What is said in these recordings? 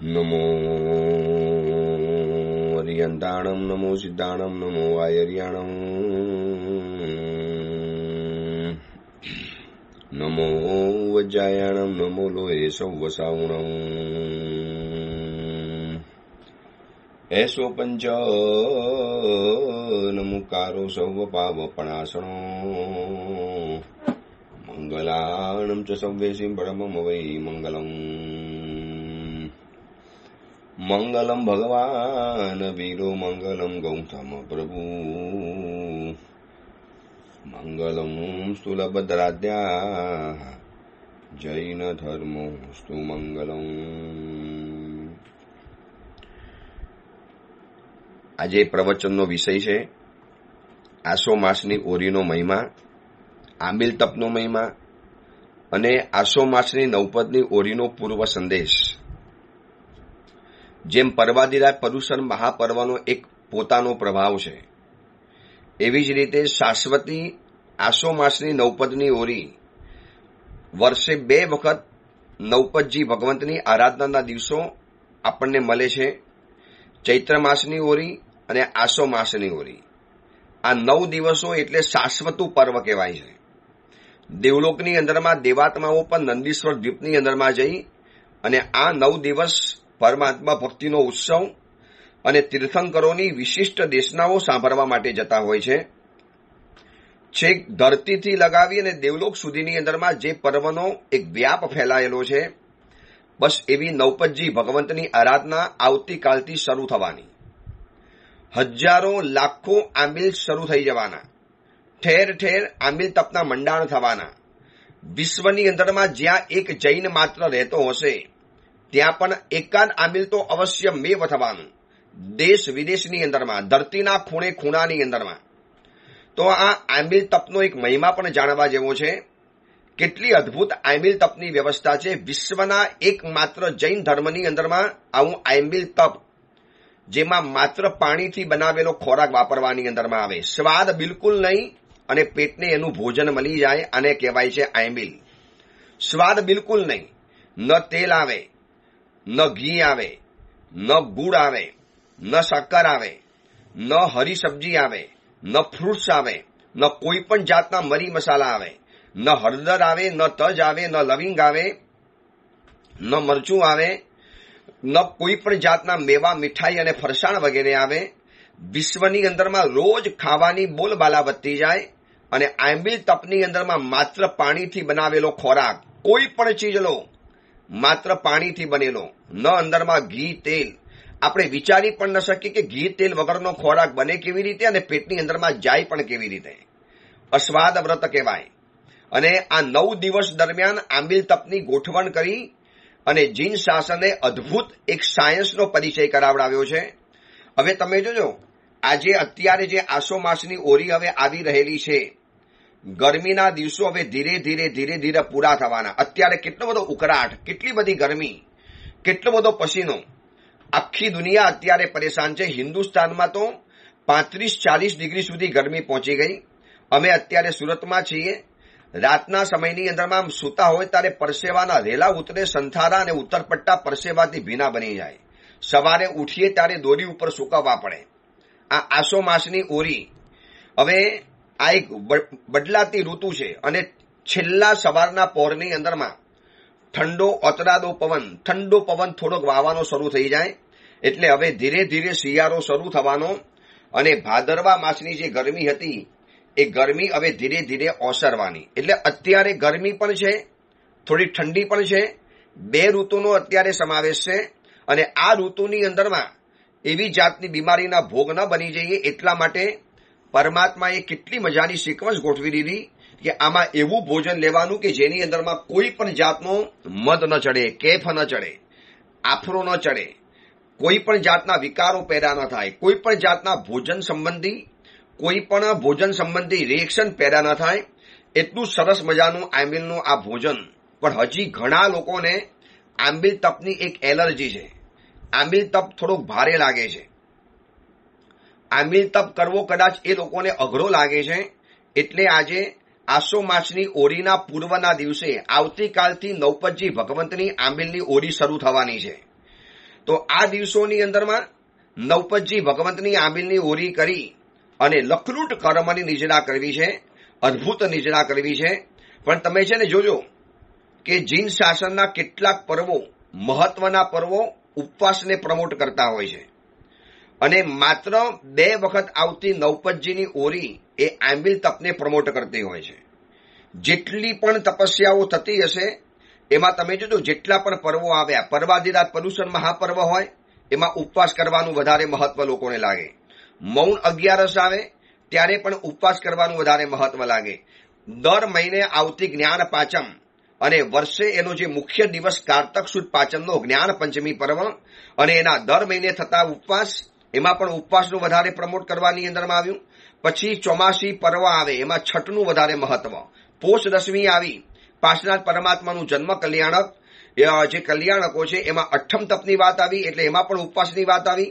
નમો હરિયંતાણમ નમો સિદ્ધાણમ નમો વાયર્યાણમ નમો વજ્જાયાણમ નમો લોહે સંવસાવણમ એસો પંચ નમુકારો સૌ પાવપણાસણો મંગલાણમ ચ સવ્યસી પરમમ વૈ મંગલમ મંગલમ ભગવાન વીરો મંગલમ ગૌતમ પ્રભુ મંગલમ સ્થુલભદ્રાદ્યા જૈન ધર્મો સ્તુ મંગલમ આજે પ્રવચનનો વિષય છે આસો માસની ઓરીનો મહિમા આંબિલ તપનો મહિમા અને આસો માસની નવપદની ઓરીનો પૂર્વ સંદેશ જેમ પર્વાધિરાજ પર્યુષણ મહાપર્વનો એક પોતાનો પ્રભાવ છે એવી જ રીતે શાશ્વતી આસો માસની નૌપદની ઓરી વર્ષે બે વખત નૌપદજી ભગવંતની આરાધનાના દિવસો આપણને મળે છે ચૈત્ર માસની ઓરી અને આસો માસની ઓરી આ નવ દિવસો એટલે શાશ્વતું પર્વ કહેવાય છે દેવલોકની અંદરમાં દેવાત્માઓ પણ નંદીશ્વર દ્વીપની અંદરમાં જઈ અને આ નવ દિવસ પરમાત્મા ભક્તિનો ઉત્સવ અને તીર્થંકરોની વિશિષ્ટ દેશનાઓ સાંભળવા માટે જતા હોય છે છેક ધરતીથી લગાવી અને દેવલોક સુધીની અંદરમાં જે પર્વનો એક વ્યાપ ફેલાયેલો છે બસ એવી નવપતજી ભગવંતની આરાધના આવતીકાલથી શરૂ થવાની હજારો લાખો આમિલ શરૂ થઈ જવાના ઠેર ઠેર આમિલ તપના મંડાણ થવાના વિશ્વની અંદરમાં જ્યાં એક જૈન માત્ર રહેતો હશે ત્યાં પણ એકાદ આમિલ તો અવશ્ય મેવ થવાનું દેશ વિદેશની અંદરમાં ધરતીના ખૂણે ખૂણાની અંદરમાં તો આ આમિલ તપનો એક મહિમા પણ જાણવા જેવો છે કેટલી અદ્ભુત આયમિલ તપની વ્યવસ્થા છે વિશ્વના એકમાત્ર જૈન ધર્મની અંદરમાં આવું આયમિલ તપ જેમાં માત્ર પાણીથી બનાવેલો ખોરાક વાપરવાની અંદરમાં આવે સ્વાદ બિલકુલ નહીં અને પેટને એનું ભોજન મળી જાય અને કહેવાય છે આયમિલ સ્વાદ બિલકુલ નહીં ન તેલ આવે ન ઘી આવે ન ગુડ આવે ન શક્કર આવે ન હરી સબ્જી આવે ન ફ્રૂટ્સ આવે ન કોઈ પણ જાતના મરી મસાલા આવે ન હળદર આવે ન તજ આવે ન લવિંગ આવે ન મરચું આવે ન કોઈ પણ જાતના મેવા મીઠાઈ અને ફરસાણ વગેરે આવે વિશ્વની અંદરમાં રોજ ખાવાની બોલબાલા વધતી જાય અને આંબી તપની અંદરમાં માત્ર પાણીથી બનાવેલો ખોરાક કોઈ પણ ચીજ લો માત્ર પાણીથી બનેલો ન અંદરમાં ઘી તેલ આપણે વિચારી પણ ન શકીએ કે ઘી તેલ વગરનો ખોરાક બને કેવી રીતે અને પેટની અંદરમાં જાય પણ કેવી રીતે અસ્વાદ વ્રત કહેવાય અને આ નવ દિવસ દરમિયાન આંબિલ તપની ગોઠવણ કરી અને જીન શાસને અદ્ભુત એક સાયન્સનો પરિચય કરાવડાવ્યો છે હવે તમે જોજો આજે અત્યારે જે આસો માસની ઓરી હવે આવી રહેલી છે ગરમીના દિવસો હવે ધીરે ધીરે ધીરે ધીરે પૂરા થવાના અત્યારે કેટલો બધો ઉકળાટ કેટલી બધી ગરમી કેટલો બધો પસીનો આખી દુનિયા અત્યારે પરેશાન છે હિન્દુસ્તાનમાં તો પાંત્રીસ ચાલીસ ડિગ્રી સુધી ગરમી પહોંચી ગઈ અમે અત્યારે સુરતમાં છીએ રાતના સમયની અંદરમાં સૂતા હોય ત્યારે પરસેવાના રેલા ઉતરે સંથારા અને ઉત્તરપટ્ટા પરસેવાથી ભીના બની જાય સવારે ઉઠીએ ત્યારે દોરી ઉપર સુકાવવા પડે આ આસો માસની ઓરી હવે આ એક બદલાતી ઋતુ છે અને છેલ્લા સવારના પોરની અંદરમાં ઠંડો ઓતરાદો પવન ઠંડો પવન થોડોક વાવાનો શરૂ થઈ જાય એટલે હવે ધીરે ધીરે શિયાળો શરૂ થવાનો અને ભાદરવા માસની જે ગરમી હતી એ ગરમી હવે ધીરે ધીરે ઓસરવાની એટલે અત્યારે ગરમી પણ છે થોડી ઠંડી પણ છે બે ઋતુનો અત્યારે સમાવેશ છે અને આ ઋતુની અંદરમાં એવી જાતની બીમારીના ભોગ ન બની જઈએ એટલા માટે પરમાત્માએ કેટલી મજાની સિક્વન્સ ગોઠવી દીધી કે આમાં એવું ભોજન લેવાનું કે જેની અંદરમાં કોઈ પણ જાતનો મદ ન ચડે કેફ ન ચડે આફરો ન ચડે કોઈ પણ જાતના વિકારો પેદા ન થાય કોઈ પણ જાતના ભોજન સંબંધી કોઈ પણ ભોજન સંબંધી રિએક્શન પેદા ન થાય એટલું સરસ મજાનું આંબીલનું આ ભોજન પણ હજી ઘણા લોકોને આંબીલ તપની એક એલર્જી છે આંબીલ તપ થોડોક ભારે લાગે છે આંબીલ તપ કરવો કદાચ એ લોકોને અઘરો લાગે છે એટલે આજે આસો માસની ઓરીના પૂર્વના દિવસે આવતીકાલથી નવપતજી ભગવંતની આંબીલની ઓરી શરૂ થવાની છે તો આ દિવસોની અંદરમાં નવપતજી ભગવંતની આંબીલની ઓરી કરી અને લખલૂટ કર્મની નિજરા કરવી છે અદ્ભુત નિજડા કરવી છે પણ તમે છે ને જોજો કે જીન શાસનના કેટલાક પર્વો મહત્વના પર્વો ઉપવાસને પ્રમોટ કરતા હોય છે અને માત્ર બે વખત આવતી નવપતજીની ઓરી એ આંબિલ તપને પ્રમોટ કરતી હોય છે જેટલી પણ તપસ્યાઓ થતી હશે એમાં તમે જોજો જેટલા પણ પર્વો આવ્યા પર્વાદિરાત પર્યુષણ મહાપર્વ હોય એમાં ઉપવાસ કરવાનું વધારે મહત્વ લોકોને લાગે મૌન અગિયારસ આવે ત્યારે પણ ઉપવાસ કરવાનું વધારે મહત્વ લાગે દર મહિને આવતી જ્ઞાન પાંચમ અને વર્ષે એનો જે મુખ્ય દિવસ કારતક સુદ પાંચમનો જ્ઞાન પંચમી પર્વ અને એના દર મહિને થતા ઉપવાસ એમાં પણ ઉપવાસનું વધારે પ્રમોટ કરવાની અંદરમાં આવ્યું પછી ચોમાસી પર્વ આવે એમાં છઠનું વધારે મહત્વ પોષ દસમી આવી પાર્શનાથ પરમાત્માનું જન્મ કલ્યાણક જે કલ્યાણકો છે એમાં અઠમ તપની વાત આવી એટલે એમાં પણ ઉપવાસની વાત આવી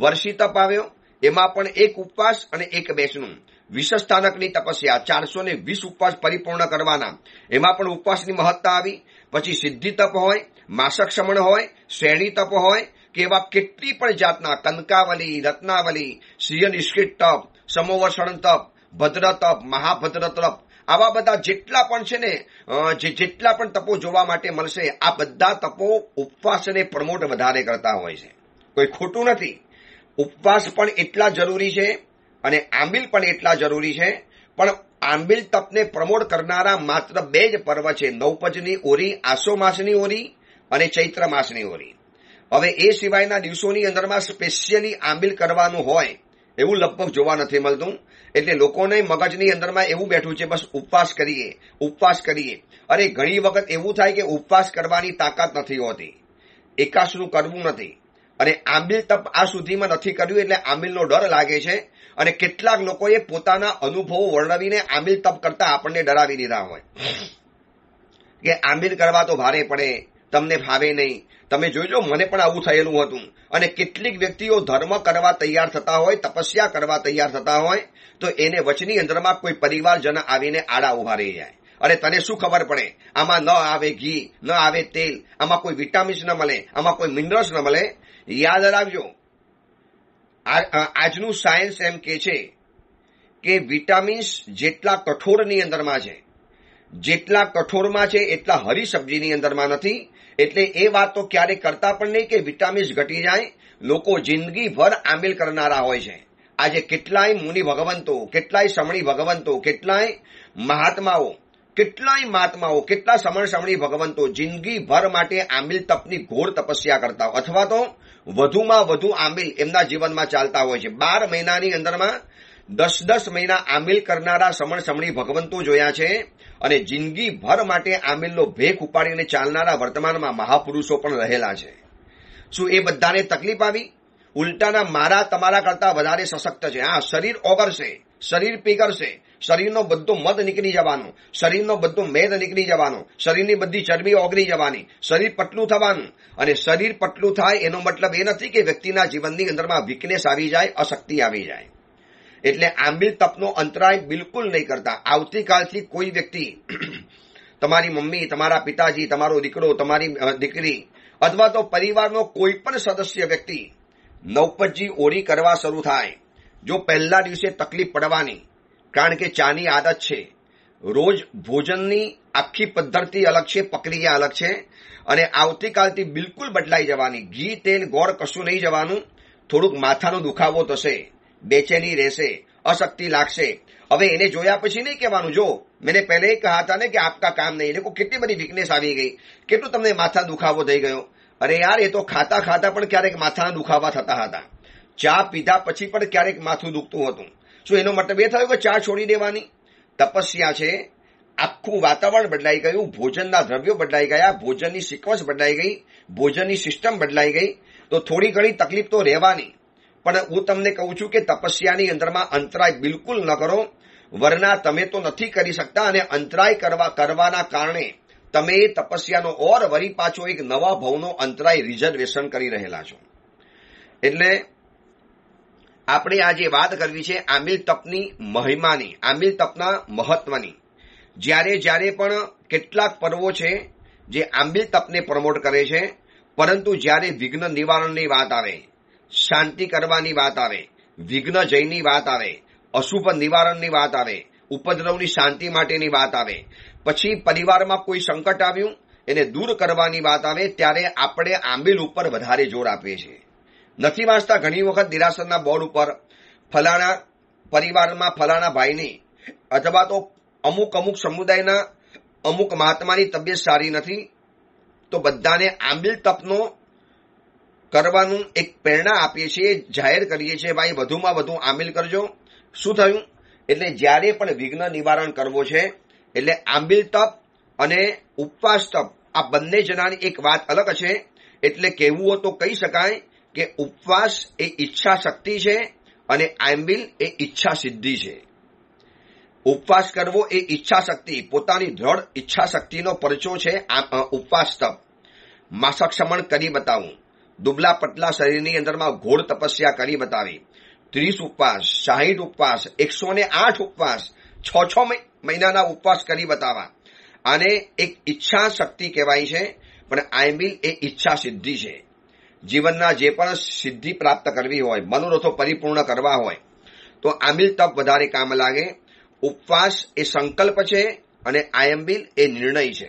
વર્ષી તપ આવ્યો એમાં પણ એક ઉપવાસ અને એક બેસનું વિશેષ સ્થાનકની તપસ્યા ચારસો ને વીસ ઉપવાસ પરિપૂર્ણ કરવાના એમાં પણ ઉપવાસની મહત્તા આવી પછી સિદ્ધિ તપ હોય માસક શમણ હોય શ્રેણી તપ હોય કે એવા કેટલી પણ જાતના કનકાવલી રત્નાવલી સિંહ નિષ્કિત તપ સમોવસણ તપ ભદ્ર તપ મહાભદ્ર તપ આવા બધા જેટલા પણ છે ને જે જેટલા પણ તપો જોવા માટે મળશે આ બધા તપો ઉપવાસને પ્રમોટ વધારે કરતા હોય છે કોઈ ખોટું નથી ઉપવાસ પણ એટલા જરૂરી છે અને આંબિલ પણ એટલા જરૂરી છે પણ આંબિલ તપને પ્રમોટ કરનારા માત્ર બે જ પર્વ છે નવપજની ઓરી આસો માસની ઓરી અને ચૈત્ર માસની ઓરી હવે એ સિવાયના દિવસોની અંદરમાં સ્પેશિયલી આંબિલ કરવાનું હોય એવું લગભગ જોવા નથી મળતું એટલે લોકોને મગજની અંદરમાં એવું બેઠું છે બસ ઉપવાસ કરીએ ઉપવાસ કરીએ અરે ઘણી વખત એવું થાય કે ઉપવાસ કરવાની તાકાત નથી હોતી એકાશનું કરવું નથી અને આંબિલ તપ આ સુધીમાં નથી કર્યું એટલે આંબિલનો ડર લાગે છે અને કેટલાક લોકોએ પોતાના અનુભવો વર્ણવીને આંબિલ તપ કરતા આપણને ડરાવી દીધા હોય કે આંબિલ કરવા તો ભારે પડે તમને ફાવે નહીં તમે જોજો મને પણ આવું થયેલું હતું અને કેટલીક વ્યક્તિઓ ધર્મ કરવા તૈયાર થતા હોય તપસ્યા કરવા તૈયાર થતા હોય તો એને વચની અંદરમાં કોઈ પરિવારજન આવીને આડા ઉભા રહી જાય અરે તને શું ખબર પડે આમાં ન આવે ઘી ન આવે તેલ આમાં કોઈ વિટામિન્સ ન મળે આમાં કોઈ મિનરલ્સ ન મળે યાદ રાખજો આજનું સાયન્સ એમ કે છે કે વિટામિન્સ જેટલા કઠોરની અંદરમાં છે જેટલા કઠોરમાં છે એટલા હરી સબ્જીની અંદરમાં નથી એટલે એ વાત તો ક્યારે કરતા પણ નહીં કે વિટામિન્સ ઘટી જાય લોકો જિંદગીભર આમિલ કરનારા હોય છે આજે કેટલાય મુનિ ભગવંતો કેટલાય સમણી ભગવંતો કેટલાય મહાત્માઓ કેટલાય મહાત્માઓ કેટલા સમણ સમણી ભગવંતો જિંદગીભર માટે આમિલ તપની ઘોર તપસ્યા કરતા હોય અથવા તો વધુમાં વધુ આમિલ એમના જીવનમાં ચાલતા હોય છે બાર મહિનાની અંદરમાં દસ દસ મહિના આમિલ કરનારા સમણ સમણી ભગવંતો જોયા છે અને જિંદગીભર માટે આમિલનો ભેગ ઉપાડીને ચાલનારા વર્તમાનમાં મહાપુરુષો પણ રહેલા છે શું એ બધાને તકલીફ આવી ઉલટાના મારા તમારા કરતા વધારે સશક્ત છે હા શરીર ઓગરશે શરીર પીગળશે શરીરનો બધો મદ નીકળી જવાનો શરીરનો બધો મેદ નીકળી જવાનો શરીરની બધી ચરબી ઓગળી જવાની શરીર પટલું થવાનું અને શરીર પટલું થાય એનો મતલબ એ નથી કે વ્યક્તિના જીવનની અંદરમાં વીકનેસ આવી જાય અશક્તિ આવી જાય એટલે આંબિલ તપનો અંતરાય બિલકુલ નહીં કરતા આવતીકાલથી કોઈ વ્યક્તિ તમારી મમ્મી તમારા પિતાજી તમારો દીકરો તમારી દીકરી અથવા તો પરિવારનો કોઈ પણ સદસ્ય વ્યક્તિ નવપતજી ઓરી કરવા શરૂ થાય જો પહેલા દિવસે તકલીફ પડવાની કારણ કે ચાની આદત છે રોજ ભોજનની આખી પદ્ધતિ અલગ છે પ્રક્રિયા અલગ છે અને આવતીકાલથી બિલકુલ બદલાઈ જવાની ઘી તેલ ગોળ કશું નહીં જવાનું થોડુંક માથાનો દુખાવો થશે બેચેની રહેશે અશક્તિ લાગશે હવે એને જોયા પછી નહીં કહેવાનું જો મેને પહેલે કહા હતા ને કે આપકા કામ નહીં એટલે કેટલી બધી વીકનેસ આવી ગઈ કેટલું તમને માથા દુખાવો થઈ ગયો અરે યાર એ તો ખાતા ખાતા પણ ક્યારેક માથાના દુખાવા થતા હતા ચા પીધા પછી પણ ક્યારેક માથું દુખતું હતું શું એનો મતલબ એ થયો કે ચા છોડી દેવાની તપસ્યા છે આખું વાતાવરણ બદલાઈ ગયું ભોજનના દ્રવ્યો બદલાઈ ગયા ભોજનની સિક્વન્સ બદલાઈ ગઈ ભોજનની સિસ્ટમ બદલાઈ ગઈ તો થોડી ઘણી તકલીફ તો રહેવાની પણ હું તમને કહું છું કે તપસ્યાની અંદરમાં અંતરાય બિલકુલ ન કરો વરના તમે તો નથી કરી શકતા અને અંતરાય કરવા કરવાના કારણે તમે એ તપસ્યાનો ઓર વરી પાછો એક નવા ભવનો અંતરાય રિઝર્વેશન કરી રહેલા છો એટલે આપણે આજે વાત કરવી છે આમિલ તપની મહિમાની આમિલ તપના મહત્વની જ્યારે જ્યારે પણ કેટલાક પર્વો છે જે આંબિલ તપને પ્રમોટ કરે છે પરંતુ જ્યારે વિઘ્ન નિવારણની વાત આવે શાંતિ કરવાની વાત આવે વિઘ્ન જયની વાત આવે અશુભ નિવારણની વાત આવે ઉપદ્રવની શાંતિ માટેની વાત આવે પછી પરિવારમાં કોઈ સંકટ આવ્યું એને દૂર કરવાની વાત આવે ત્યારે આપણે આંબીલ ઉપર વધારે જોર આપીએ છીએ નથી વાંચતા ઘણી વખત દિરાસરના બોર્ડ ઉપર ફલાણા પરિવારમાં ફલાણા ભાઈની અથવા તો અમુક અમુક સમુદાયના અમુક મહાત્માની તબિયત સારી નથી તો બધાને આંબીલ તપનો કરવાનું એક પ્રેરણા આપીએ છીએ જાહેર કરીએ છીએ ભાઈ વધુમાં વધુ આમિલ કરજો શું થયું એટલે જ્યારે પણ વિઘ્ન નિવારણ કરવો છે એટલે આંબિલ તપ અને ઉપવાસ તપ આ બંને જણાની એક વાત અલગ છે એટલે કહેવું હોય તો કહી શકાય કે ઉપવાસ એ ઈચ્છા શક્તિ છે અને આંબિલ એ ઈચ્છા સિદ્ધિ છે ઉપવાસ કરવો એ ઈચ્છા શક્તિ પોતાની દ્રઢ ઈચ્છા શક્તિનો પરચો છે ઉપવાસ તપ માસક્ષમણ કરી બતાવું દુબલા પતલા શરીરની અંદરમાં ઘોર તપસ્યા કરી બતાવી ત્રીસ ઉપવાસ સાહીઠ ઉપવાસ એકસો ને આઠ ઉપવાસ છ છ મહિનાના ઉપવાસ કરી બતાવા આને એક ઈચ્છા શક્તિ કહેવાય છે પણ આઈ આયમિલ એ ઈચ્છા સિદ્ધિ છે જીવનના જે પણ સિદ્ધિ પ્રાપ્ત કરવી હોય મનોરથો પરિપૂર્ણ કરવા હોય તો આમિલ તપ વધારે કામ લાગે ઉપવાસ એ સંકલ્પ છે અને આયંબિલ એ નિર્ણય છે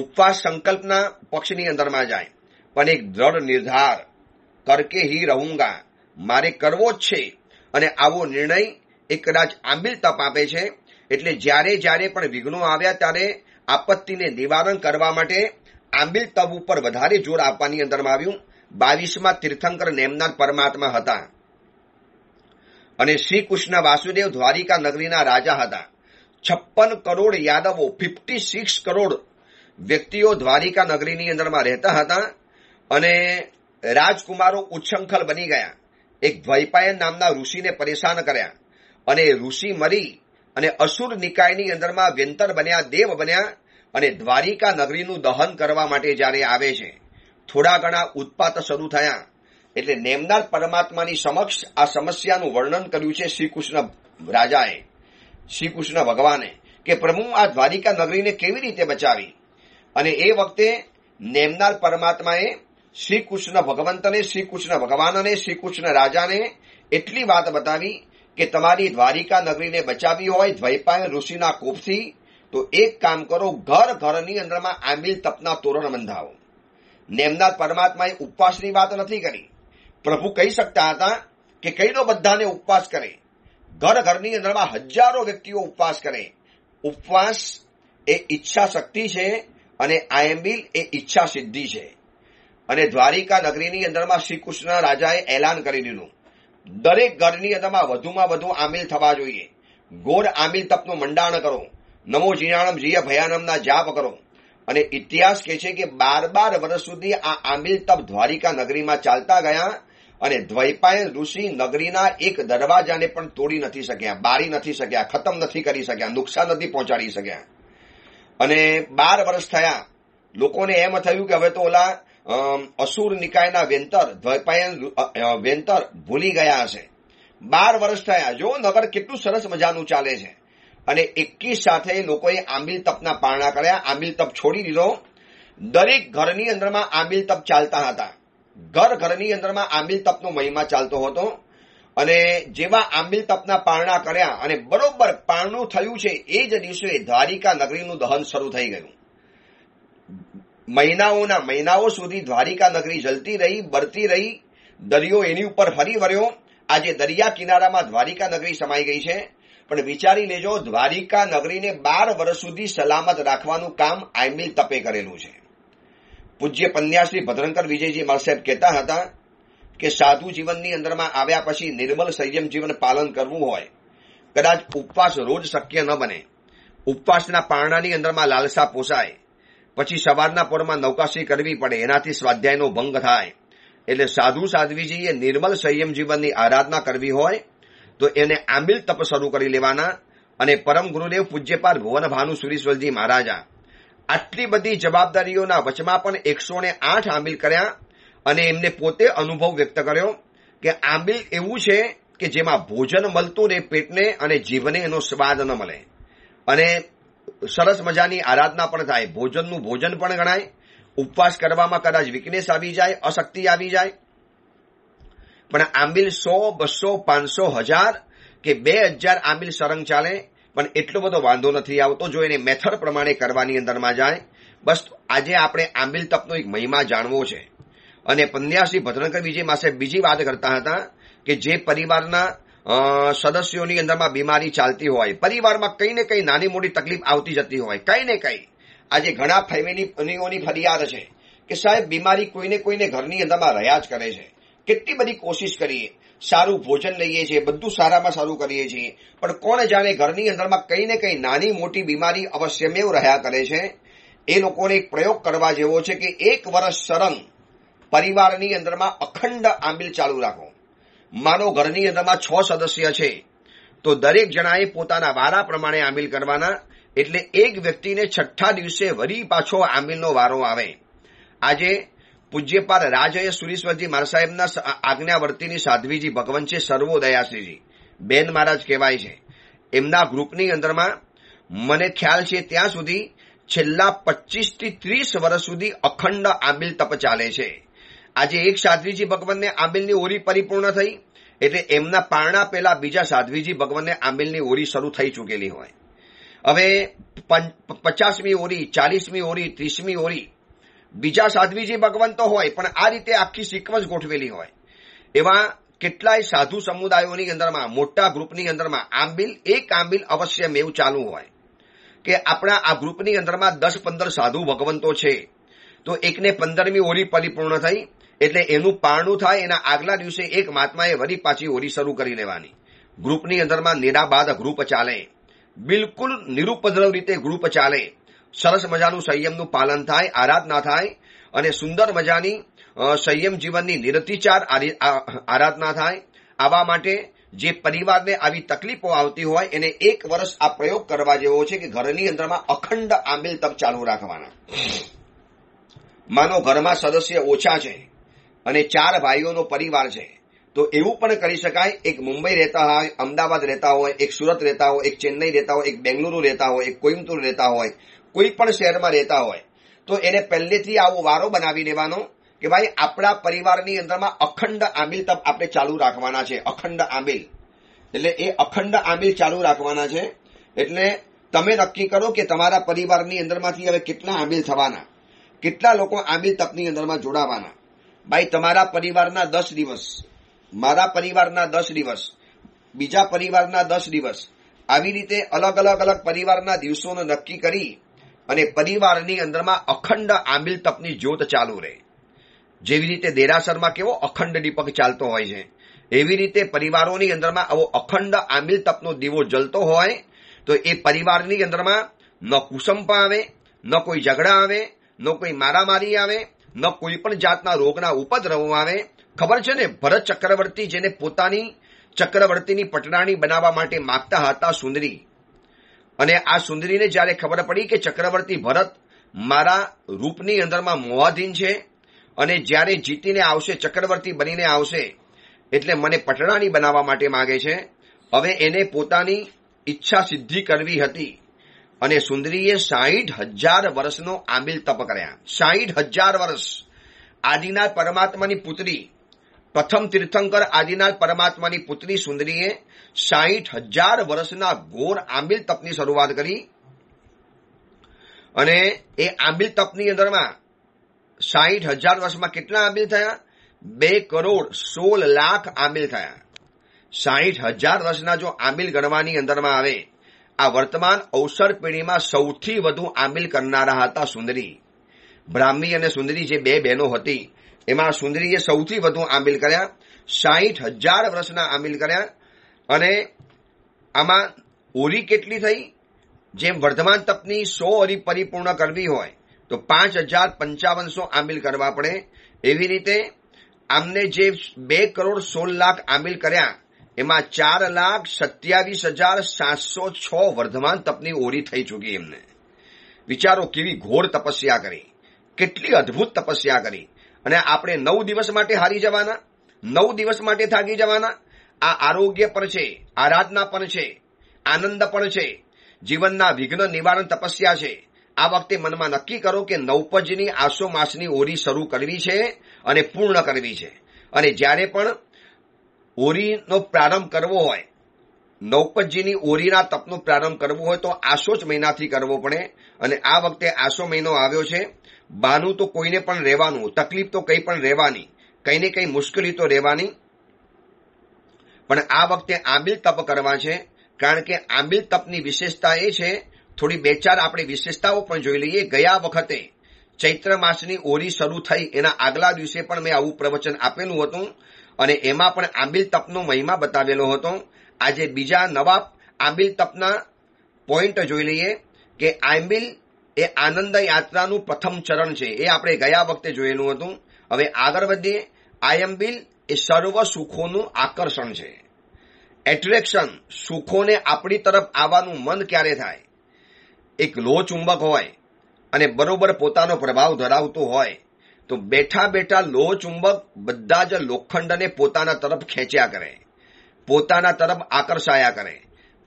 ઉપવાસ સંકલ્પના પક્ષની અંદરમાં જાય પણ એક દ્રઢ નિર્ધાર કરકે હી રહુંગા મારે કરવો જ છે અને આવો નિર્ણય એ કદાચ આંબિલ તપ આપે છે એટલે જ્યારે જ્યારે પણ વિઘ્નો આવ્યા ત્યારે આપત્તિને નિવારણ કરવા માટે આંબિલ તપ ઉપર વધારે જોર આપવાની અંદરમાં આવ્યું બાવીસમાં તીર્થંકર નેમનાથ પરમાત્મા હતા અને શ્રી કૃષ્ણ વાસુદેવ દ્વારિકા નગરીના રાજા હતા છપ્પન કરોડ યાદવો ફિફ્ટી સિક્સ કરોડ વ્યક્તિઓ દ્વારિકા નગરીની અંદરમાં રહેતા હતા અને રાજકુમારો ઉચ્છંખલ બની ગયા એક દ્વૈપાયન નામના ઋષિને પરેશાન કર્યા અને ઋષિ મરી અને અસુર નિકાયની અંદરમાં વ્યંતર બન્યા દેવ બન્યા અને દ્વારિકા નગરીનું દહન કરવા માટે જ્યારે આવે છે થોડા ઘણા ઉત્પાત શરૂ થયા એટલે નેમનાર પરમાત્માની સમક્ષ આ સમસ્યાનું વર્ણન કર્યું છે શ્રી કૃષ્ણ રાજાએ શ્રી કૃષ્ણ ભગવાને કે પ્રભુ આ દ્વારિકા નગરીને કેવી રીતે બચાવી અને એ વખતે નેમનાર પરમાત્માએ શ્રીકૃષ્ણ ભગવંતને શ્રીકૃષ્ણ ભગવાનને શ્રીકૃષ્ણ રાજાને એટલી વાત બતાવી કે તમારી દ્વારિકા નગરીને બચાવી હોય દ્વૈપાયન ઋષિના કોપથી તો એક કામ કરો ઘર ઘરની અંદરમાં આંબીલ તપના તોરણ બંધાવો નેમનાથ પરમાત્માએ ઉપવાસની વાત નથી કરી પ્રભુ કહી શકતા હતા કે કઈનો બધાને ઉપવાસ કરે ઘર ઘરની અંદરમાં હજારો વ્યક્તિઓ ઉપવાસ કરે ઉપવાસ એ ઈચ્છા શક્તિ છે અને આયંબિલ એ ઈચ્છા સિદ્ધિ છે અને દ્વારિકા નગરીની અંદરમાં શ્રી કૃષ્ણ રાજાએ એલાન કરી દીધું દરેક ઘરની અંદરમાં વધુમાં વધુ આમિલ થવા જોઈએ ગોળ આમિલ તપનું મંડાણ કરો નમો જીણાણમ જીય ભયાનમના જાપ કરો અને ઇતિહાસ કહે છે કે બાર બાર વર્ષ સુધી આ આમિલ તપ દ્વારિકા નગરીમાં ચાલતા ગયા અને દ્વૈપાયન ઋષિ નગરીના એક દરવાજાને પણ તોડી નથી શક્યા બારી નથી શક્યા ખતમ નથી કરી શક્યા નુકસાન નથી પહોંચાડી શક્યા અને બાર વર્ષ થયા લોકોને એમ થયું કે હવે તો ઓલા અસુર નિકાયના વેંતર દ્વૈપાયન વેંતર ભૂલી ગયા હશે બાર વર્ષ થયા જો નગર કેટલું સરસ મજાનું ચાલે છે અને એકવીસ સાથે લોકોએ આંબિલ તપના પારણા કર્યા આંબિલ તપ છોડી દીધો દરેક ઘરની અંદરમાં આંબિલ તપ ચાલતા હતા ઘર ઘરની અંદરમાં આંબિલ તપનો મહિમા ચાલતો હતો અને જેવા આંબિલ તપના પારણા કર્યા અને બરોબર પારણું થયું છે એ જ દિવસે દ્વારિકા નગરીનું દહન શરૂ થઈ ગયું મહિનાઓના મહિનાઓ સુધી દ્વારિકા નગરી જલતી રહી બળતી રહી દરિયો એની ઉપર ફરી વળ્યો આજે દરિયા કિનારામાં દ્વારિકા નગરી સમાઈ ગઈ છે પણ વિચારી લેજો દ્વારિકા નગરીને બાર વર્ષ સુધી સલામત રાખવાનું કામ આઈમિલ તપે કરેલું છે પૂજ્ય પન્યાશ્રી ભદ્રંકર વિજયજી માલસાહેબ કહેતા હતા કે સાધુ જીવનની અંદરમાં આવ્યા પછી નિર્મલ સંયમ જીવન પાલન કરવું હોય કદાચ ઉપવાસ રોજ શક્ય ન બને ઉપવાસના પારણાની અંદરમાં લાલસા પોસાય પછી સવારના પોરમાં નૌકાશી કરવી પડે એનાથી સ્વાધ્યાયનો ભંગ થાય એટલે સાધુ સાધ્વીજીએ નિર્મલ સંયમ જીવનની આરાધના કરવી હોય તો એને આંબિલ તપ શરૂ કરી લેવાના અને પરમ ગુરુદેવ પૂજ્યપાલ ભુવન ભાનુ સુરીશ્વરજી મહારાજા આટલી બધી જવાબદારીઓના વચમાં પણ એકસો ને આઠ આંબિલ કર્યા અને એમને પોતે અનુભવ વ્યક્ત કર્યો કે આંબિલ એવું છે કે જેમાં ભોજન મળતું રહે પેટને અને જીવને એનો સ્વાદ ન મળે અને સરસ મજાની આરાધના પણ થાય ભોજનનું ભોજન પણ ગણાય ઉપવાસ કરવામાં કદાચ વીકનેસ આવી જાય અશક્તિ આવી જાય પણ આંબિલ સો બસો પાંચસો હજાર કે બે હજાર આંબિલ સરંગ ચાલે પણ એટલો બધો વાંધો નથી આવતો જો એને મેથડ પ્રમાણે કરવાની અંદરમાં જાય બસ આજે આપણે આંબિલ તપનો એક મહિમા જાણવો છે અને પંદ્યાસી ભદ્રંકર વિજય માસે બીજી વાત કરતા હતા કે જે પરિવારના સદસ્યોની અંદરમાં બીમારી ચાલતી હોય પરિવારમાં કંઈ ને કંઈ નાની મોટી તકલીફ આવતી જતી હોય કંઈ ને કંઈ આજે ઘણા ફેમિલીઓની ફરિયાદ છે કે સાહેબ બીમારી કોઈને કોઈને ઘરની અંદરમાં રહ્યા જ કરે છે કેટલી બધી કોશિશ કરીએ સારું ભોજન લઈએ છીએ બધું સારામાં સારું કરીએ છીએ પણ કોણ જાણે ઘરની અંદરમાં કંઈ ને કંઈ નાની મોટી બીમારી અવશ્ય અવશ્યમેવ રહ્યા કરે છે એ લોકોને એક પ્રયોગ કરવા જેવો છે કે એક વર્ષ સરંગ પરિવારની અંદરમાં અખંડ આંબિલ ચાલુ રાખો મારો ઘરની અંદરમાં છ સદસ્ય છે તો દરેક જણાએ પોતાના વારા પ્રમાણે આમિલ કરવાના એટલે એક વ્યક્તિને છઠ્ઠા દિવસે વરી પાછો આમિલનો વારો આવે આજે પૂજ્યપાલ રાજય સુરીશ્વરજી મહારાજ સાહેબના આજ્ઞાવર્તીની સાધ્વીજી છે સર્વોદયાશ્રીજી બેન મહારાજ કહેવાય છે એમના ગ્રુપની અંદરમાં મને ખ્યાલ છે ત્યાં સુધી છેલ્લા પચીસથી ત્રીસ વર્ષ સુધી અખંડ આમિલ તપ ચાલે છે આજે એક સાધ્વીજી ભગવાનને આંબેલની ઓરી પરિપૂર્ણ થઈ એટલે એમના પારણા પહેલા બીજા સાધ્વીજી ભગવાનને આંબેલની ઓરી શરૂ થઈ ચૂકેલી હોય હવે પચાસમી ઓરી ચાલીસમી ઓરી ત્રીસમી ઓરી બીજા સાધ્વીજી ભગવાન તો હોય પણ આ રીતે આખી સિક્વન્સ ગોઠવેલી હોય એવા કેટલાય સાધુ સમુદાયોની અંદરમાં મોટા ગ્રુપની અંદરમાં આંબિલ એક આંબિલ અવશ્ય મેવ ચાલુ હોય કે આપણા આ ગ્રુપની અંદરમાં દસ પંદર સાધુ ભગવંતો છે તો એકને પંદરમી ઓરી પરિપૂર્ણ થઈ એટલે એનું પારણું થાય એના આગલા દિવસે એક મહાત્માએ વરી પાછી હોળી શરૂ કરી લેવાની ગ્રુપની અંદરમાં નેડા બાદ ગ્રુપ ચાલે બિલકુલ નિરુપદ્રવ રીતે ગ્રુપ ચાલે સરસ મજાનું સંયમનું પાલન થાય આરાધના થાય અને સુંદર મજાની સંયમ જીવનની નિરતિચાર આરાધના થાય આવા માટે જે પરિવારને આવી તકલીફો આવતી હોય એને એક વર્ષ આ પ્રયોગ કરવા જેવો છે કે ઘરની અંદરમાં અખંડ આંબેલ તપ ચાલુ રાખવાના માનો ઘરમાં સદસ્ય ઓછા છે અને ચાર ભાઈઓનો પરિવાર છે તો એવું પણ કરી શકાય એક મુંબઈ રહેતા હોય અમદાવાદ રહેતા હોય એક સુરત રહેતા હોય એક ચેન્નઈ રહેતા હોય એક બેંગલુરુ રહેતા હોય એક કોઇમ્બતુર રહેતા હોય કોઈ પણ શહેરમાં રહેતા હોય તો એને પહેલેથી આવો વારો બનાવી દેવાનો કે ભાઈ આપણા પરિવારની અંદરમાં અખંડ આંબિલ તપ આપણે ચાલુ રાખવાના છે અખંડ આંબિલ એટલે એ અખંડ આંબિલ ચાલુ રાખવાના છે એટલે તમે નક્કી કરો કે તમારા પરિવારની અંદરમાંથી હવે કેટલા આંબિલ થવાના કેટલા લોકો આંબિલ તપની અંદરમાં જોડાવાના ભાઈ તમારા પરિવારના દસ દિવસ મારા પરિવારના દસ દિવસ બીજા પરિવારના દસ દિવસ આવી રીતે અલગ અલગ અલગ પરિવારના દિવસોને નક્કી કરી અને પરિવારની અંદરમાં અખંડ આંબિલ તપની જ્યોત ચાલુ રહે જેવી રીતે દેરાસરમાં કેવો અખંડ દીપક ચાલતો હોય છે એવી રીતે પરિવારોની અંદરમાં આવો અખંડ આંબિલ તપનો દીવો જલતો હોય તો એ પરિવારની અંદરમાં ન કુસંપ આવે ન કોઈ ઝઘડા આવે ન કોઈ મારામારી આવે ન કોઈ પણ જાતના રોગના ઉપદ્રવો આવે ખબર છે ને ભરત ચક્રવર્તી જેને પોતાની ચક્રવર્તીની પટરાણી બનાવવા માટે માગતા હતા સુંદરી અને આ સુંદરીને જ્યારે ખબર પડી કે ચક્રવર્તી ભરત મારા રૂપની અંદરમાં મોહાધીન છે અને જ્યારે જીતીને આવશે ચક્રવર્તી બનીને આવશે એટલે મને પટરાણી બનાવવા માટે માગે છે હવે એને પોતાની ઈચ્છા સિદ્ધિ કરવી હતી અને સુંદરીએ સાહીઠ હજાર વર્ષનો આમિલ તપ કર્યા સાહીઠ હજાર વર્ષ આદિનાથ પરમાત્માની પુત્રી પ્રથમ તીર્થંકર આદિનાથ પરમાત્માની પુત્રી સુંદરીએ સાહીઠ હજાર વર્ષના ઘોર આંબિલ તપની શરૂઆત કરી અને એ આંબિલ તપની અંદરમાં સાહીઠ હજાર વર્ષમાં કેટલા આંબિલ થયા બે કરોડ સોળ લાખ આંબિલ થયા સાહીઠ હજાર વર્ષના જો આંબિલ ગણવાની અંદરમાં આવે આ વર્તમાન અવસર પેઢીમાં સૌથી વધુ આમિલ કરનારા હતા સુંદરી બ્રાહ્મી અને સુંદરી જે બે બહેનો હતી એમાં સુંદરીએ સૌથી વધુ આમિલ કર્યા સાહીઠ હજાર વર્ષના આમિલ કર્યા અને આમાં ઓરી કેટલી થઈ જેમ વર્ધમાન તપની સો ઓરી પરિપૂર્ણ કરવી હોય તો પાંચ હજાર પંચાવનસો આમિલ કરવા પડે એવી રીતે આમને જે બે કરોડ સોળ લાખ આમિલ કર્યા એમાં ચાર લાખ સત્યાવીસ હજાર સાતસો છ વર્ધમાન તપની ઓરી થઈ ચૂકી એમને વિચારો કેવી ઘોર તપસ્યા કરી કેટલી અદ્ભુત તપસ્યા કરી અને આપણે નવ દિવસ માટે હારી જવાના નવ દિવસ માટે થાકી જવાના આ આરોગ્ય પણ છે આરાધના પણ છે આનંદ પણ છે જીવનના વિઘ્ન નિવારણ તપસ્યા છે આ વખતે મનમાં નક્કી કરો કે નવપજની આસો માસની ઓરી શરૂ કરવી છે અને પૂર્ણ કરવી છે અને જ્યારે પણ ઓરીનો પ્રારંભ કરવો હોય નૌપતજીની ઓરીના તપનો પ્રારંભ કરવો હોય તો આસો જ મહિનાથી કરવો પડે અને આ વખતે આસો મહિનો આવ્યો છે બાનું તો કોઈને પણ રહેવાનું તકલીફ તો કંઈ પણ રહેવાની કંઈ ને કંઈ મુશ્કેલી તો રહેવાની પણ આ વખતે આંબિલ તપ કરવા છે કારણ કે આંબિલ તપની વિશેષતા એ છે થોડી બે ચાર આપણે વિશેષતાઓ પણ જોઈ લઈએ ગયા વખતે ચૈત્ર માસની ઓરી શરૂ થઈ એના આગલા દિવસે પણ મેં આવું પ્રવચન આપેલું હતું અને એમાં પણ આંબિલ તપનો મહિમા બતાવેલો હતો આજે બીજા નવા આંબિલ તપના પોઈન્ટ જોઈ લઈએ કે આંબિલ એ આનંદ યાત્રાનું પ્રથમ ચરણ છે એ આપણે ગયા વખતે જોયેલું હતું હવે આગળ વધીએ આયંબિલ એ સર્વ સુખોનું આકર્ષણ છે એટ્રેક્શન સુખોને આપણી તરફ આવવાનું મન ક્યારે થાય એક લો ચુંબક હોય અને બરોબર પોતાનો પ્રભાવ ધરાવતો હોય તો બેઠા બેઠા લોહ ચુંબક બધા જ લોખંડને પોતાના તરફ ખેંચ્યા કરે પોતાના તરફ આકર્ષાયા કરે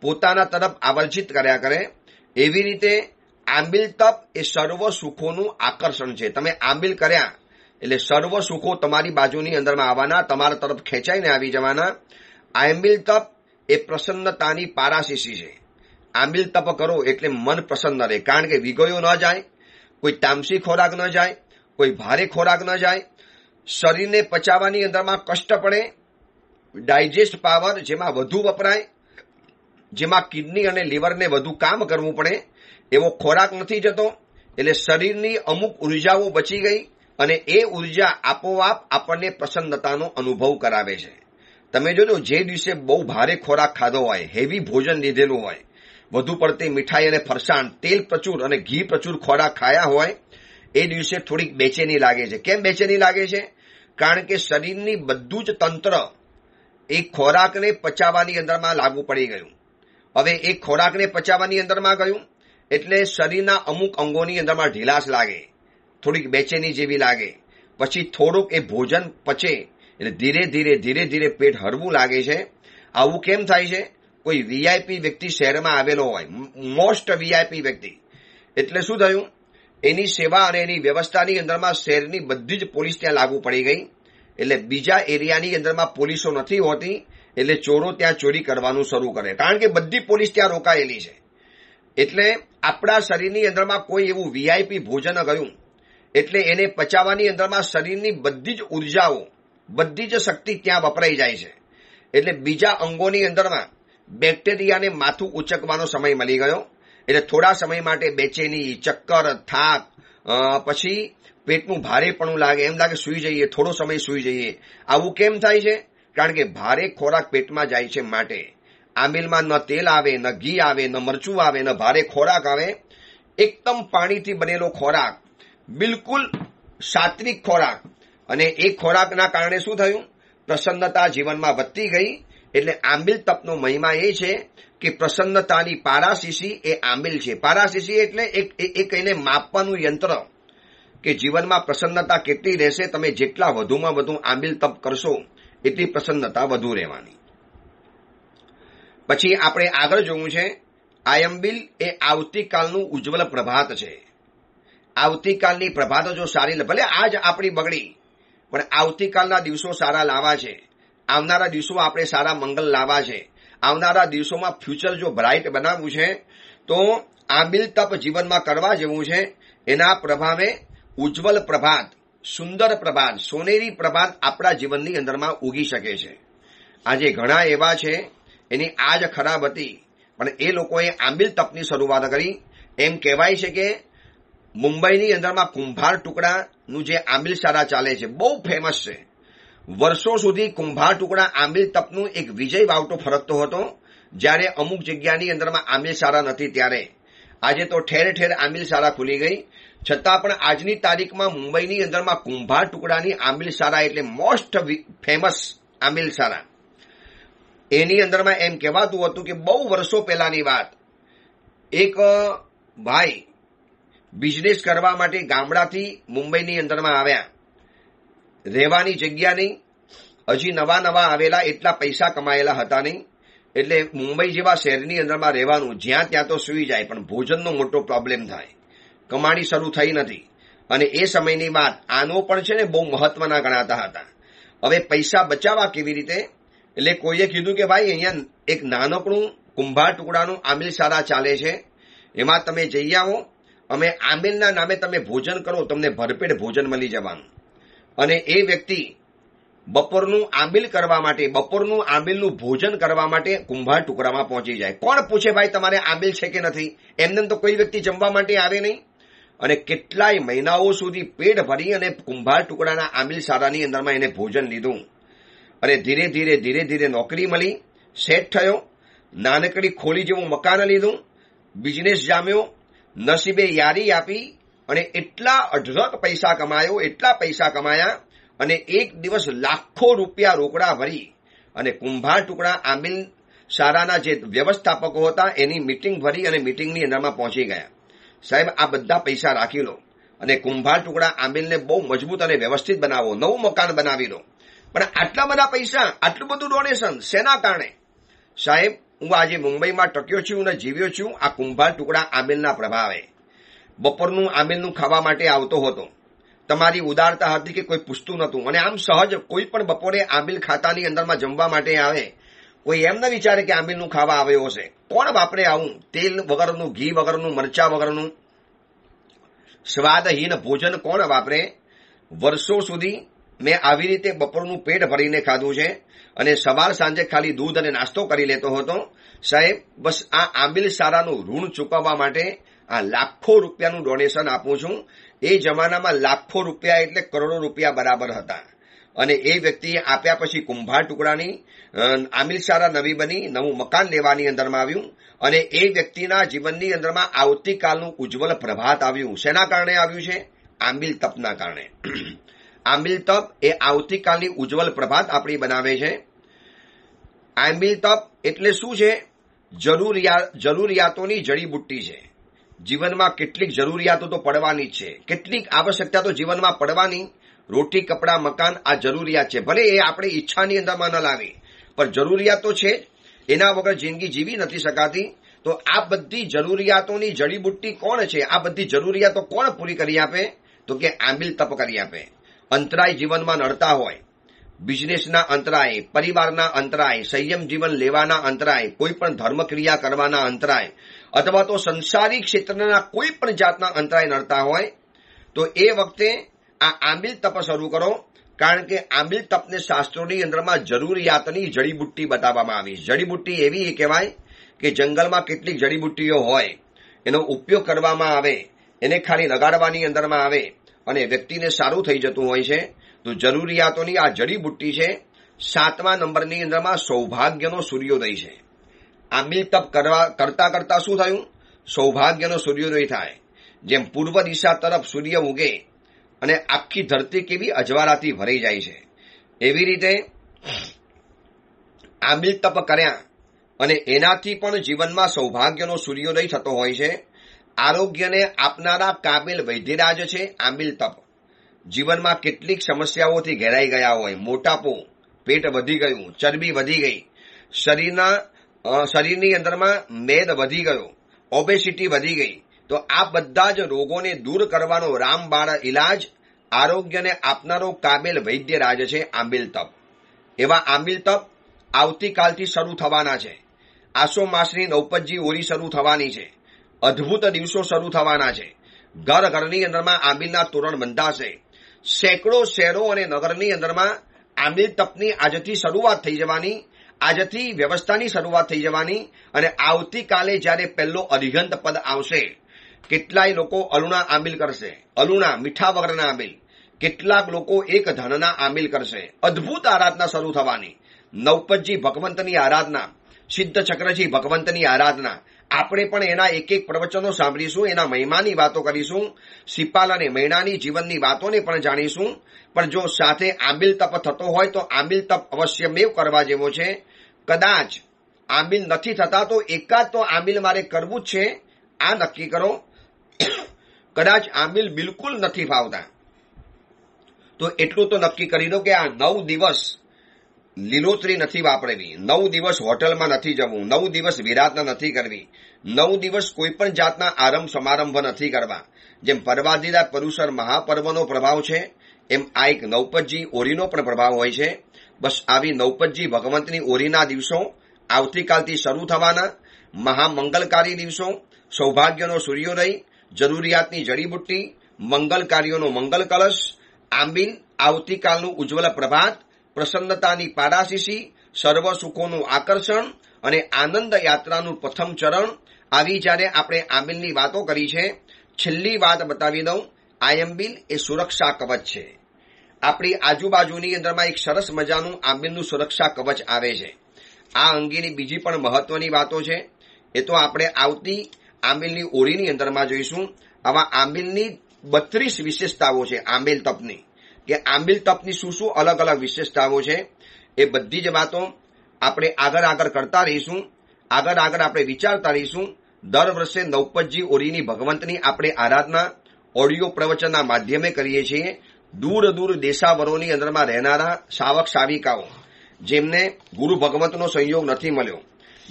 પોતાના તરફ આવર્જિત કર્યા કરે એવી રીતે આંબિલ તપ એ સર્વ સુખોનું આકર્ષણ છે તમે આંબિલ કર્યા એટલે સર્વ સુખો તમારી બાજુની અંદરમાં આવવાના તમારા તરફ ખેંચાઈને આવી જવાના આંબિલ તપ એ પ્રસન્નતાની પારાશીશી છે આંબિલ તપ કરો એટલે મન પ્રસન્ન રહે કારણ કે વિગયો ન જાય કોઈ તામસી ખોરાક ન જાય કોઈ ભારે ખોરાક ન જાય શરીરને પચાવવાની અંદરમાં કષ્ટ પડે ડાયજેસ્ટ પાવર જેમાં વધુ વપરાય જેમાં કિડની અને લીવરને વધુ કામ કરવું પડે એવો ખોરાક નથી જતો એટલે શરીરની અમુક ઉર્જાઓ બચી ગઈ અને એ ઉર્જા આપોઆપ આપણને પ્રસન્નતાનો અનુભવ કરાવે છે તમે જોજો જે દિવસે બહુ ભારે ખોરાક ખાધો હોય હેવી ભોજન લીધેલું હોય વધુ પડતી મીઠાઈ અને ફરસાણ તેલ પ્રચુર અને ઘી પ્રચુર ખોરાક ખાયા હોય એ દિવસે થોડીક બેચેની લાગે છે કેમ બેચેની લાગે છે કારણ કે શરીરની બધું જ તંત્ર એ ખોરાકને પચાવવાની અંદરમાં લાગુ પડી ગયું હવે એ ખોરાકને પચાવવાની અંદરમાં ગયું એટલે શરીરના અમુક અંગોની અંદરમાં ઢીલાશ લાગે થોડીક બેચેની જેવી લાગે પછી થોડુંક એ ભોજન પચે એટલે ધીરે ધીરે ધીરે ધીરે પેટ હરવું લાગે છે આવું કેમ થાય છે કોઈ વીઆઈપી વ્યક્તિ શહેરમાં આવેલો હોય મોસ્ટ વીઆઈપી વ્યક્તિ એટલે શું થયું એની સેવા અને એની વ્યવસ્થાની અંદરમાં શહેરની બધી જ પોલીસ ત્યાં લાગુ પડી ગઈ એટલે બીજા એરિયાની અંદરમાં પોલીસો નથી હોતી એટલે ચોરો ત્યાં ચોરી કરવાનું શરૂ કરે કારણ કે બધી પોલીસ ત્યાં રોકાયેલી છે એટલે આપણા શરીરની અંદરમાં કોઈ એવું વીઆઈપી ભોજન ગયું એટલે એને પચાવવાની અંદરમાં શરીરની બધી જ ઉર્જાઓ બધી જ શક્તિ ત્યાં વપરાઈ જાય છે એટલે બીજા અંગોની અંદરમાં બેક્ટેરિયાને માથું ઉચકવાનો સમય મળી ગયો એટલે થોડા સમય માટે બેચેની ચક્કર થાક પછી પેટનું ભારેપણું લાગે એમ લાગે સૂઈ જઈએ થોડો સમય સૂઈ જઈએ આવું કેમ થાય છે કારણ કે ભારે ખોરાક પેટમાં જાય છે માટે આંબીલમાં ન તેલ આવે ન ઘી આવે ન મરચું આવે ન ભારે ખોરાક આવે એકદમ પાણીથી બનેલો ખોરાક બિલકુલ સાત્વિક ખોરાક અને એ ખોરાકના કારણે શું થયું પ્રસન્નતા જીવનમાં વધતી ગઈ એટલે આંબિલ તપનો મહિમા એ છે કે પ્રસન્નતાની પારાશીસી એ આમિલ છે પારાશીસી એટલે એક એક એને માપવાનું યંત્ર કે જીવનમાં પ્રસન્નતા કેટલી રહેશે તમે જેટલા વધુમાં વધુ આમિલ તપ કરશો એટલી પ્રસન્નતા વધુ રહેવાની પછી આપણે આગળ જોવું છે આયંબિલ એ આવતીકાલનું ઉજ્જવલ પ્રભાત છે આવતીકાલની પ્રભાત જો સારી ભલે આજ આપણી બગડી પણ આવતીકાલના દિવસો સારા લાવા છે આવનારા દિવસો આપણે સારા મંગલ લાવા છે આવનારા દિવસોમાં ફ્યુચર જો બ્રાઇટ બનાવવું છે તો આંબિલ તપ જીવનમાં કરવા જેવું છે એના પ્રભાવે ઉજ્જવલ પ્રભાત સુંદર પ્રભાત સોનેરી પ્રભાત આપણા જીવનની અંદરમાં ઉગી શકે છે આજે ઘણા એવા છે એની આજ ખરાબ હતી પણ એ લોકોએ આંબિલ તપની શરૂઆત કરી એમ કહેવાય છે કે મુંબઈની અંદરમાં કુંભાર ટુકડાનું જે આંબિલ શાળા ચાલે છે બહુ ફેમસ છે વર્ષો સુધી કુંભાર ટુકડા આંબિલ તપનું એક વિજય વાવટો ફરકતો હતો જ્યારે અમુક જગ્યાની અંદરમાં આંબિલ શાળા નથી ત્યારે આજે તો ઠેર ઠેર આંબિલ શાળા ખુલી ગઈ છતાં પણ આજની તારીખમાં મુંબઈની અંદરમાં કુંભાર ટુકડાની આંબિલ શાળા એટલે મોસ્ટ ફેમસ આંબિલ શાળા એની અંદરમાં એમ કહેવાતું હતું કે બહુ વર્ષો પહેલાની વાત એક ભાઈ બિઝનેસ કરવા માટે ગામડાથી મુંબઈની અંદરમાં આવ્યા રહેવાની જગ્યા નહીં હજી નવા નવા આવેલા એટલા પૈસા કમાયેલા હતા નહીં એટલે મુંબઈ જેવા શહેરની અંદરમાં રહેવાનું જ્યાં ત્યાં તો સૂઈ જાય પણ ભોજનનો મોટો પ્રોબ્લેમ થાય કમાણી શરૂ થઈ નથી અને એ સમયની વાત આનો પણ છે ને બહુ મહત્વના ગણાતા હતા હવે પૈસા બચાવવા કેવી રીતે એટલે કોઈએ કીધું કે ભાઈ અહીંયા એક નાનકડું કુંભાર ટુકડાનું આમિલ સારા ચાલે છે એમાં તમે જઈ આવો અમે આમિલના નામે તમે ભોજન કરો તમને ભરપેટ ભોજન મળી જવાનું અને એ વ્યક્તિ બપોરનું આંબિલ કરવા માટે બપોરનું આંબિલનું ભોજન કરવા માટે કુંભાર ટુકડામાં પહોંચી જાય કોણ પૂછે ભાઈ તમારે આંબિલ છે કે નથી એમને તો કોઈ વ્યક્તિ જમવા માટે આવે નહીં અને કેટલાય મહિનાઓ સુધી પેટ ભરી અને કુંભાર ટુકડાના આંબિલ સારાની અંદરમાં એને ભોજન લીધું અને ધીરે ધીરે ધીરે ધીરે નોકરી મળી સેટ થયો નાનકડી ખોલી જેવું મકાન લીધું બિઝનેસ જામ્યો નસીબે યારી આપી અને એટલા અઢળક પૈસા કમાયો એટલા પૈસા કમાયા અને એક દિવસ લાખો રૂપિયા રોકડા ભરી અને કુંભાર ટુકડા આમિલ શારાના જે વ્યવસ્થાપકો હતા એની મીટિંગ ભરી અને મીટિંગની અંદરમાં પહોંચી ગયા સાહેબ આ બધા પૈસા રાખી લો અને કુંભાર ટુકડા આમિલને બહુ મજબૂત અને વ્યવસ્થિત બનાવો નવું મકાન બનાવી લો પણ આટલા બધા પૈસા આટલું બધું ડોનેશન શેના કારણે સાહેબ હું આજે મુંબઈમાં ટક્યો છું અને જીવ્યો છું આ કુંભાર ટુકડા આમિલના પ્રભાવે બપોરનું આમેલનું ખાવા માટે આવતો હતો તમારી ઉદારતા હતી કે કોઈ પૂછતું નહોતું અને આમ સહજ કોઈ પણ બપોરે આંબીલ ખાતાની અંદરમાં જમવા માટે આવે કોઈ એમ ન વિચારે કે આંબીલનું ખાવા આવ્યો હશે કોણ વાપરે આવું તેલ વગરનું ઘી વગરનું મરચા વગરનું સ્વાદહીન ભોજન કોણ વાપરે વર્ષો સુધી મેં આવી રીતે બપોરનું પેટ ભરીને ખાધું છે અને સવાર સાંજે ખાલી દૂધ અને નાસ્તો કરી લેતો હતો સાહેબ બસ આ આંબીલ સારાનું ઋણ ચૂકવવા માટે આ લાખો રૂપિયાનું ડોનેશન આપું છું એ જમાનામાં લાખો રૂપિયા એટલે કરોડો રૂપિયા બરાબર હતા અને એ વ્યક્તિએ આપ્યા પછી કુંભાર ટુકડાની આમિલ શારા નવી બની નવું મકાન લેવાની અંદરમાં આવ્યું અને એ વ્યક્તિના જીવનની અંદરમાં આવતીકાલનું ઉજ્જવલ પ્રભાત આવ્યું શેના કારણે આવ્યું છે આંબિલ તપના કારણે આંબિલ તપ એ આવતીકાલની ઉજ્જવલ પ્રભાત આપણી બનાવે છે આંબિલ તપ એટલે શું છે જરૂરિયાતોની જડીબુટ્ટી છે જીવનમાં કેટલીક જરૂરિયાતો તો પડવાની છે કેટલીક આવશ્યકતા તો જીવનમાં પડવાની રોટી કપડાં મકાન આ જરૂરિયાત છે ભલે એ આપણે ઈચ્છાની અંદરમાં ન લાવી પણ જરૂરિયાતો છે એના વગર જિંદગી જીવી નથી શકાતી તો આ બધી જરૂરિયાતોની જડીબુટ્ટી કોણ છે આ બધી જરૂરિયાતો કોણ પૂરી કરી આપે તો કે આંબિલ તપ કરી આપે અંતરાય જીવનમાં નડતા હોય બિઝનેસના અંતરાય પરિવારના અંતરાય સંયમ જીવન લેવાના અંતરાય કોઈ પણ ધર્મ ક્રિયા કરવાના અંતરાય અથવા તો સંસારી ક્ષેત્રના કોઈ પણ જાતના અંતરાય નડતા હોય તો એ વખતે આ આંબિલ તપ શરૂ કરો કારણ કે આંબિલ તપને શાસ્ત્રોની અંદરમાં જરૂરિયાતની જડીબુટ્ટી બતાવવામાં આવી જડીબુટ્ટી એવી એ કહેવાય કે જંગલમાં કેટલીક જડીબુટ્ટીઓ હોય એનો ઉપયોગ કરવામાં આવે એને ખાલી લગાડવાની અંદરમાં આવે અને વ્યક્તિને સારું થઈ જતું હોય છે તો જરૂરિયાતોની આ જડીબુટ્ટી છે સાતમા નંબરની અંદરમાં સૌભાગ્યનો સૂર્યોદય છે આંબિલ તપ કરવા કરતા કરતા શું થયું સૌભાગ્યનો સૂર્યોદય થાય જેમ પૂર્વ દિશા તરફ સૂર્ય ઉગે અને આખી ધરતી કેવી અજવાળાથી ભરાઈ જાય છે એવી રીતે આંબિલ તપ કર્યા અને એનાથી પણ જીવનમાં સૌભાગ્યનો સૂર્યોદય થતો હોય છે આરોગ્યને આપનારા કાબિલ વૈદ્યરાજ છે આંબિલ તપ જીવનમાં કેટલીક સમસ્યાઓથી ઘેરાઈ ગયા હોય મોટાપો પેટ વધી ગયું ચરબી વધી ગઈ શરીરના શરીરની અંદરમાં મેદ વધી ગયો ઓબેસિટી વધી ગઈ તો આ બધા જ રોગોને દૂર કરવાનો રામબાળ ઇલાજ આરોગ્યને આપનારો કાબેલ વૈદ્ય રાજ છે આંબિલ તપ એવા આંબિલ તપ આવતીકાલથી શરૂ થવાના છે આસો માસની નૌપતજી ઓરી શરૂ થવાની છે અદ્ભુત દિવસો શરૂ થવાના છે ઘર ઘરની અંદરમાં આંબિલના તોરણ બંધાશે સેંકડો શહેરો અને નગરની અંદરમાં આંબિલ તપની આજથી શરૂઆત થઈ જવાની આજથી વ્યવસ્થાની શરૂઆત થઈ જવાની અને આવતીકાલે જ્યારે પહેલો અરિહંત પદ આવશે કેટલાય લોકો અલુણા આમિલ કરશે અલુણા મીઠા વગરના આમિલ કેટલાક લોકો એક ધનના આમિલ કરશે અદ્ભુત આરાધના શરૂ થવાની નવપતજી ભગવંતની આરાધના સિદ્ધ ચક્રજી ભગવંતની આરાધના આપણે પણ એના એક એક પ્રવચનો સાંભળીશું એના મહિમાની વાતો કરીશું સિપાલ અને મૈણાની જીવનની વાતોને પણ જાણીશું પણ જો સાથે આંબિલ તપ થતો હોય તો આંબિલ તપ અવશ્ય મેવ કરવા જેવો છે કદાચ આંબિલ નથી થતા તો એકાદ તો આંબિલ મારે કરવું જ છે આ નક્કી કરો કદાચ આંબિલ બિલકુલ નથી ફાવતા તો એટલું તો નક્કી કરી દો કે આ નવ દિવસ લીલોતરી નથી વાપરવી નવ દિવસ હોટલમાં નથી જવું નવ દિવસ વિરાધના નથી કરવી નવ દિવસ કોઈ પણ જાતના આરંભ સમારંભ નથી કરવા જેમ પરવાદીદા પરુસર મહાપર્વનો પ્રભાવ છે એમ આ એક નવપતજી ઓરીનો પણ પ્રભાવ હોય છે બસ આવી નવપતજી ભગવંતની ઓરીના દિવસો આવતીકાલથી શરૂ થવાના મહામંગલકારી દિવસો સૌભાગ્યનો સૂર્યોદય જરૂરિયાતની જડીબુટ્ટી મંગલ કાર્યોનો મંગલ કલશ આંબીન આવતીકાલનું ઉજ્જવલ પ્રભાત પ્રસન્નતાની પારાશીશી સર્વ સુખોનું આકર્ષણ અને આનંદ યાત્રાનું પ્રથમ ચરણ આવી જ્યારે આપણે આંબિલની વાતો કરી છે છેલ્લી વાત બતાવી દઉં આયંબિલ એ સુરક્ષા કવચ છે આપણી આજુબાજુની અંદરમાં એક સરસ મજાનું આંબીલનું સુરક્ષા કવચ આવે છે આ અંગેની બીજી પણ મહત્વની વાતો છે એ તો આપણે આવતી આંબીલની ઓળીની અંદરમાં જોઈશું આવા આંબીલની બત્રીસ વિશેષતાઓ છે આંબીલ તપની કે આંબીલ તપની શું શું અલગ અલગ વિશેષતાઓ છે એ બધી જ વાતો આપણે આગળ આગળ કરતા રહીશું આગળ આગળ આપણે વિચારતા રહીશું દર વર્ષે નવપતજી ઓરીની ભગવંતની આપણે આરાધના ઓડિયો પ્રવચનના માધ્યમે કરીએ છીએ દૂર દૂર દેશાવરોની અંદરમાં રહેનારા શાવક શાવિકાઓ જેમને ગુરુ ભગવંતનો સંયોગ નથી મળ્યો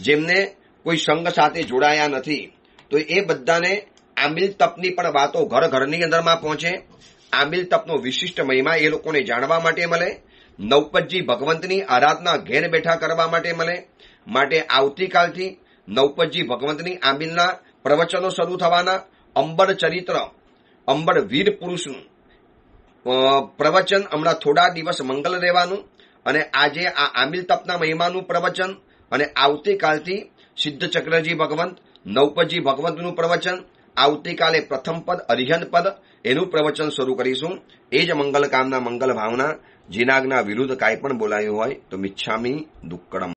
જેમને કોઈ સંઘ સાથે જોડાયા નથી તો એ બધાને આંબિલ તપની પણ વાતો ઘર ઘરની અંદરમાં પહોંચે આંબિલ તપનો વિશિષ્ટ મહિમા એ લોકોને જાણવા માટે મળે નવપતજી ભગવંતની આરાધના ઘેર બેઠા કરવા માટે મળે માટે આવતીકાલથી નવપતજી ભગવંતની આંબિલના પ્રવચનો શરૂ થવાના અંબર ચરિત્ર અંબર વીર પુરુષનું પ્રવચન હમણાં થોડા દિવસ મંગલ રહેવાનું અને આજે આ આમિલ તપના મહિમાનું પ્રવચન અને આવતીકાલથી સિદ્ધ ચક્રજી ભગવંત નવપજી ભગવંતનું પ્રવચન આવતીકાલે પ્રથમ પદ અરિહન પદ એનું પ્રવચન શરૂ કરીશું એ જ મંગલ કામના મંગલ ભાવના જીનાગના વિરુદ્ધ કાંઈ પણ બોલાયું હોય તો મિચ્છામી દુક્કડમ